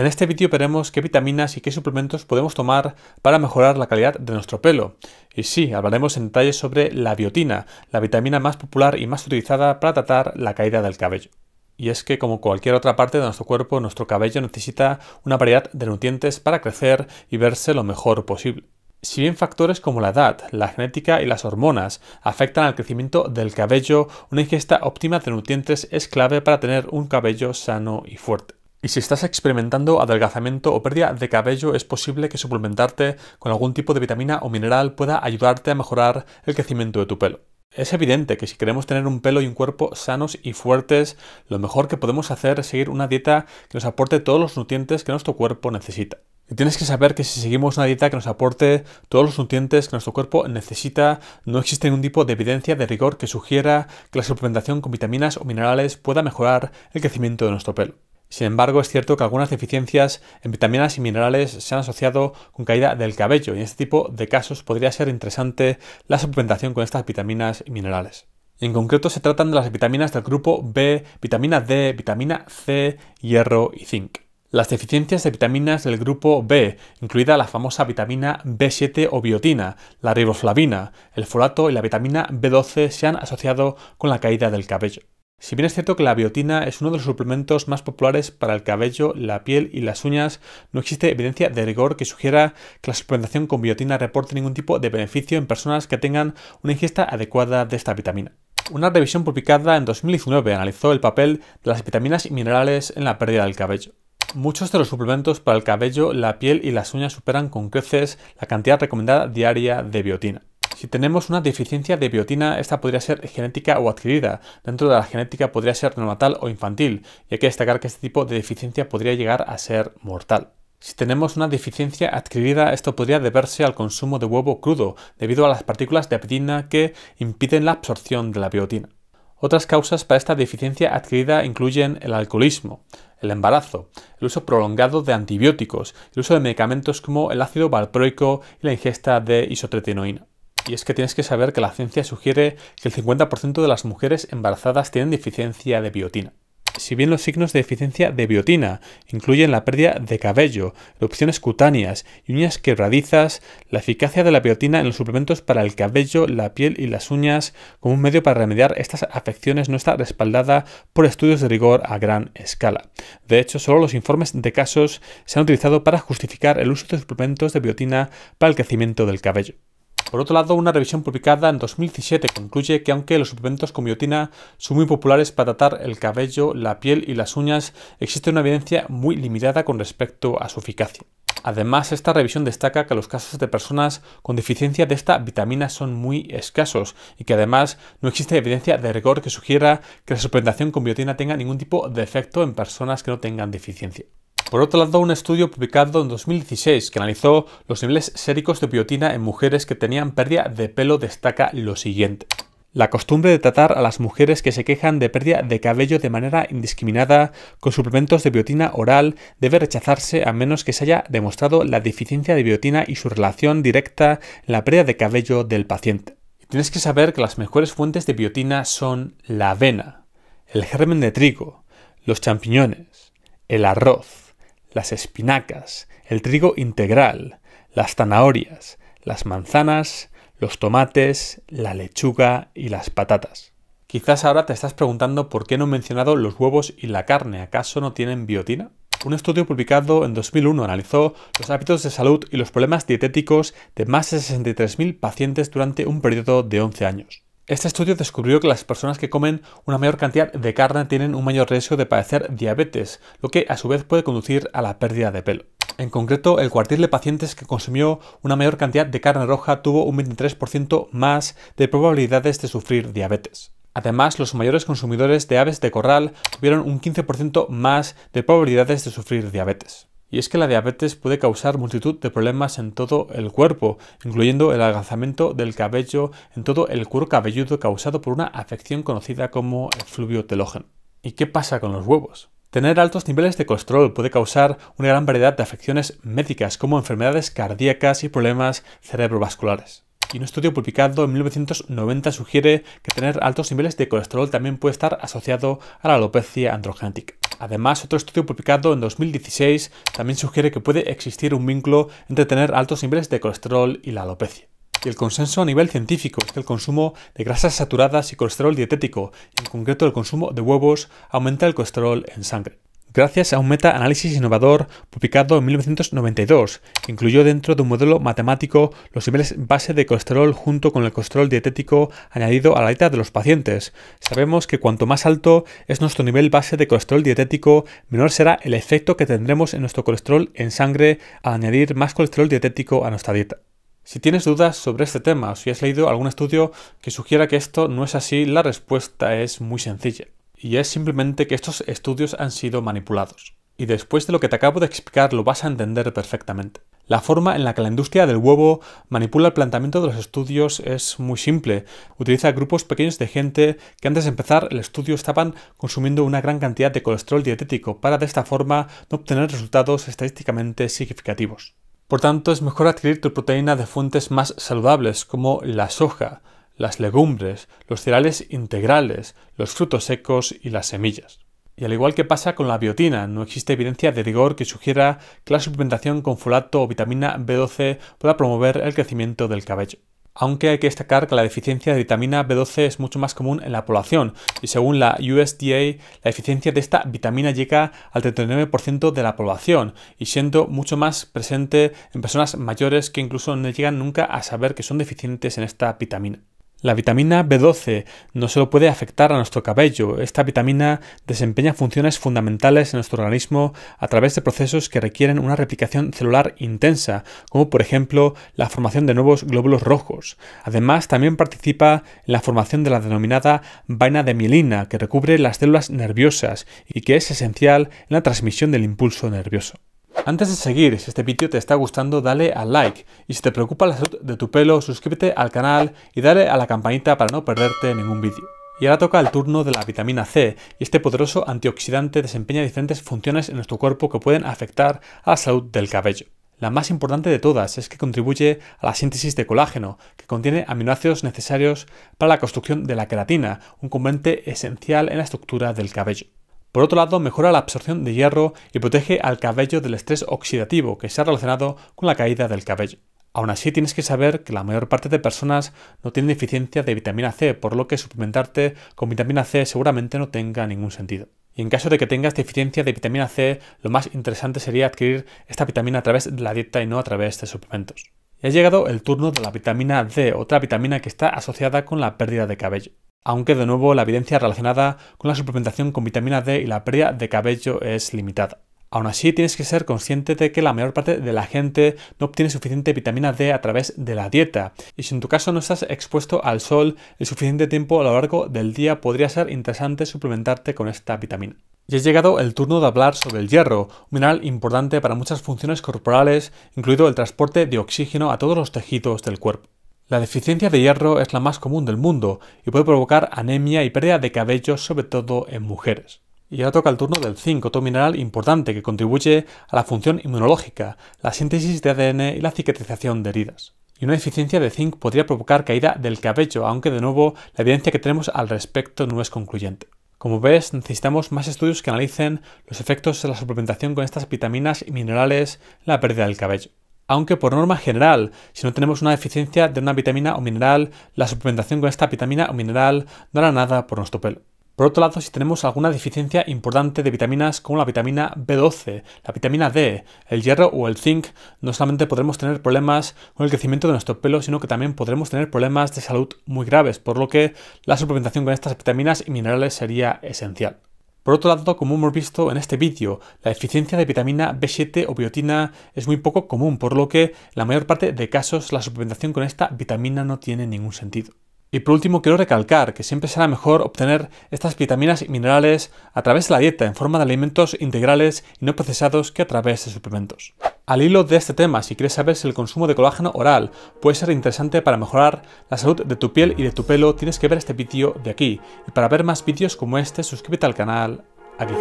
En este vídeo veremos qué vitaminas y qué suplementos podemos tomar para mejorar la calidad de nuestro pelo. Y sí, hablaremos en detalle sobre la biotina, la vitamina más popular y más utilizada para tratar la caída del cabello. Y es que como cualquier otra parte de nuestro cuerpo, nuestro cabello necesita una variedad de nutrientes para crecer y verse lo mejor posible. Si bien factores como la edad, la genética y las hormonas afectan al crecimiento del cabello, una ingesta óptima de nutrientes es clave para tener un cabello sano y fuerte. Y si estás experimentando adelgazamiento o pérdida de cabello, es posible que suplementarte con algún tipo de vitamina o mineral pueda ayudarte a mejorar el crecimiento de tu pelo. Es evidente que si queremos tener un pelo y un cuerpo sanos y fuertes, lo mejor que podemos hacer es seguir una dieta que nos aporte todos los nutrientes que nuestro cuerpo necesita. Y tienes que saber que si seguimos una dieta que nos aporte todos los nutrientes que nuestro cuerpo necesita, no existe ningún tipo de evidencia de rigor que sugiera que la suplementación con vitaminas o minerales pueda mejorar el crecimiento de nuestro pelo. Sin embargo, es cierto que algunas deficiencias en vitaminas y minerales se han asociado con caída del cabello y en este tipo de casos podría ser interesante la suplementación con estas vitaminas y minerales. En concreto se tratan de las vitaminas del grupo B, vitamina D, vitamina C, hierro y zinc. Las deficiencias de vitaminas del grupo B, incluida la famosa vitamina B7 o biotina, la riboflavina, el folato y la vitamina B12, se han asociado con la caída del cabello. Si bien es cierto que la biotina es uno de los suplementos más populares para el cabello, la piel y las uñas, no existe evidencia de rigor que sugiera que la suplementación con biotina reporte ningún tipo de beneficio en personas que tengan una ingesta adecuada de esta vitamina. Una revisión publicada en 2019 analizó el papel de las vitaminas y minerales en la pérdida del cabello. Muchos de los suplementos para el cabello, la piel y las uñas superan con creces la cantidad recomendada diaria de biotina. Si tenemos una deficiencia de biotina, esta podría ser genética o adquirida. Dentro de la genética podría ser neonatal o infantil, y hay que destacar que este tipo de deficiencia podría llegar a ser mortal. Si tenemos una deficiencia adquirida, esto podría deberse al consumo de huevo crudo, debido a las partículas de apetina que impiden la absorción de la biotina. Otras causas para esta deficiencia adquirida incluyen el alcoholismo, el embarazo, el uso prolongado de antibióticos, el uso de medicamentos como el ácido valproico y la ingesta de isotretinoína. Y es que tienes que saber que la ciencia sugiere que el 50% de las mujeres embarazadas tienen deficiencia de biotina. Si bien los signos de deficiencia de biotina incluyen la pérdida de cabello, erupciones cutáneas y uñas quebradizas, la eficacia de la biotina en los suplementos para el cabello, la piel y las uñas como un medio para remediar estas afecciones no está respaldada por estudios de rigor a gran escala. De hecho, solo los informes de casos se han utilizado para justificar el uso de suplementos de biotina para el crecimiento del cabello. Por otro lado, una revisión publicada en 2017 concluye que aunque los suplementos con biotina son muy populares para tratar el cabello, la piel y las uñas, existe una evidencia muy limitada con respecto a su eficacia. Además, esta revisión destaca que los casos de personas con deficiencia de esta vitamina son muy escasos y que además no existe evidencia de rigor que sugiera que la suplementación con biotina tenga ningún tipo de efecto en personas que no tengan deficiencia. Por otro lado, un estudio publicado en 2016 que analizó los niveles séricos de biotina en mujeres que tenían pérdida de pelo destaca lo siguiente. La costumbre de tratar a las mujeres que se quejan de pérdida de cabello de manera indiscriminada con suplementos de biotina oral debe rechazarse a menos que se haya demostrado la deficiencia de biotina y su relación directa en la pérdida de cabello del paciente. tienes que saber que las mejores fuentes de biotina son la avena, el germen de trigo, los champiñones, el arroz, las espinacas, el trigo integral, las zanahorias, las manzanas, los tomates, la lechuga y las patatas. Quizás ahora te estás preguntando por qué no he mencionado los huevos y la carne. ¿Acaso no tienen biotina? Un estudio publicado en 2001 analizó los hábitos de salud y los problemas dietéticos de más de 63.000 pacientes durante un periodo de 11 años. Este estudio descubrió que las personas que comen una mayor cantidad de carne tienen un mayor riesgo de padecer diabetes, lo que a su vez puede conducir a la pérdida de pelo. En concreto, el cuartil de pacientes que consumió una mayor cantidad de carne roja tuvo un 23% más de probabilidades de sufrir diabetes. Además, los mayores consumidores de aves de corral tuvieron un 15% más de probabilidades de sufrir diabetes. Y es que la diabetes puede causar multitud de problemas en todo el cuerpo, incluyendo el adelgazamiento del cabello en todo el cuero cabelludo causado por una afección conocida como efluvio telógeno. ¿Y qué pasa con los huevos? Tener altos niveles de colesterol puede causar una gran variedad de afecciones médicas como enfermedades cardíacas y problemas cerebrovasculares. Y un estudio publicado en 1990 sugiere que tener altos niveles de colesterol también puede estar asociado a la alopecia androgenética. Además, otro estudio publicado en 2016 también sugiere que puede existir un vínculo entre tener altos niveles de colesterol y la alopecia. Y el consenso a nivel científico es que el consumo de grasas saturadas y colesterol dietético, en concreto el consumo de huevos, aumenta el colesterol en sangre gracias a un meta-análisis innovador publicado en 1992, que incluyó dentro de un modelo matemático los niveles base de colesterol junto con el colesterol dietético añadido a la dieta de los pacientes. Sabemos que cuanto más alto es nuestro nivel base de colesterol dietético, menor será el efecto que tendremos en nuestro colesterol en sangre al añadir más colesterol dietético a nuestra dieta. Si tienes dudas sobre este tema o si has leído algún estudio que sugiera que esto no es así, la respuesta es muy sencilla y es simplemente que estos estudios han sido manipulados. Y después de lo que te acabo de explicar lo vas a entender perfectamente. La forma en la que la industria del huevo manipula el planteamiento de los estudios es muy simple. Utiliza grupos pequeños de gente que antes de empezar el estudio estaban consumiendo una gran cantidad de colesterol dietético para de esta forma no obtener resultados estadísticamente significativos. Por tanto, es mejor adquirir tu proteína de fuentes más saludables como la soja, las legumbres, los cereales integrales, los frutos secos y las semillas. Y al igual que pasa con la biotina, no existe evidencia de rigor que sugiera que la suplementación con folato o vitamina B12 pueda promover el crecimiento del cabello. Aunque hay que destacar que la deficiencia de vitamina B12 es mucho más común en la población, y según la USDA, la deficiencia de esta vitamina llega al 39% de la población, y siendo mucho más presente en personas mayores que incluso no llegan nunca a saber que son deficientes en esta vitamina. La vitamina B12 no solo puede afectar a nuestro cabello, esta vitamina desempeña funciones fundamentales en nuestro organismo a través de procesos que requieren una replicación celular intensa, como por ejemplo la formación de nuevos glóbulos rojos. Además, también participa en la formación de la denominada vaina de mielina, que recubre las células nerviosas y que es esencial en la transmisión del impulso nervioso. Antes de seguir, si este vídeo te está gustando, dale al like y si te preocupa la salud de tu pelo, suscríbete al canal y dale a la campanita para no perderte ningún vídeo. Y ahora toca el turno de la vitamina C, y este poderoso antioxidante desempeña diferentes funciones en nuestro cuerpo que pueden afectar a la salud del cabello. La más importante de todas es que contribuye a la síntesis de colágeno, que contiene aminoácidos necesarios para la construcción de la queratina, un componente esencial en la estructura del cabello. Por otro lado, mejora la absorción de hierro y protege al cabello del estrés oxidativo que se ha relacionado con la caída del cabello. Aún así, tienes que saber que la mayor parte de personas no tienen deficiencia de vitamina C, por lo que suplementarte con vitamina C seguramente no tenga ningún sentido. Y en caso de que tengas deficiencia de vitamina C, lo más interesante sería adquirir esta vitamina a través de la dieta y no a través de suplementos. Y ha llegado el turno de la vitamina D, otra vitamina que está asociada con la pérdida de cabello aunque de nuevo la evidencia relacionada con la suplementación con vitamina D y la pérdida de cabello es limitada. Aún así, tienes que ser consciente de que la mayor parte de la gente no obtiene suficiente vitamina D a través de la dieta, y si en tu caso no estás expuesto al sol el suficiente tiempo a lo largo del día, podría ser interesante suplementarte con esta vitamina. Ya ha llegado el turno de hablar sobre el hierro, un mineral importante para muchas funciones corporales, incluido el transporte de oxígeno a todos los tejidos del cuerpo. La deficiencia de hierro es la más común del mundo y puede provocar anemia y pérdida de cabello, sobre todo en mujeres. Y ahora toca el turno del zinc, otro mineral importante que contribuye a la función inmunológica, la síntesis de ADN y la cicatrización de heridas. Y una deficiencia de zinc podría provocar caída del cabello, aunque de nuevo la evidencia que tenemos al respecto no es concluyente. Como ves, necesitamos más estudios que analicen los efectos de la suplementación con estas vitaminas y minerales en la pérdida del cabello aunque por norma general, si no tenemos una deficiencia de una vitamina o mineral, la suplementación con esta vitamina o mineral no hará nada por nuestro pelo. Por otro lado, si tenemos alguna deficiencia importante de vitaminas como la vitamina B12, la vitamina D, el hierro o el zinc, no solamente podremos tener problemas con el crecimiento de nuestro pelo, sino que también podremos tener problemas de salud muy graves, por lo que la suplementación con estas vitaminas y minerales sería esencial. Por otro lado, como hemos visto en este vídeo, la eficiencia de vitamina B7 o biotina es muy poco común, por lo que en la mayor parte de casos la suplementación con esta vitamina no tiene ningún sentido. Y por último, quiero recalcar que siempre será mejor obtener estas vitaminas y minerales a través de la dieta en forma de alimentos integrales y no procesados que a través de suplementos. Al hilo de este tema, si quieres saber si el consumo de colágeno oral puede ser interesante para mejorar la salud de tu piel y de tu pelo, tienes que ver este vídeo de aquí. Y para ver más vídeos como este, suscríbete al canal aquí.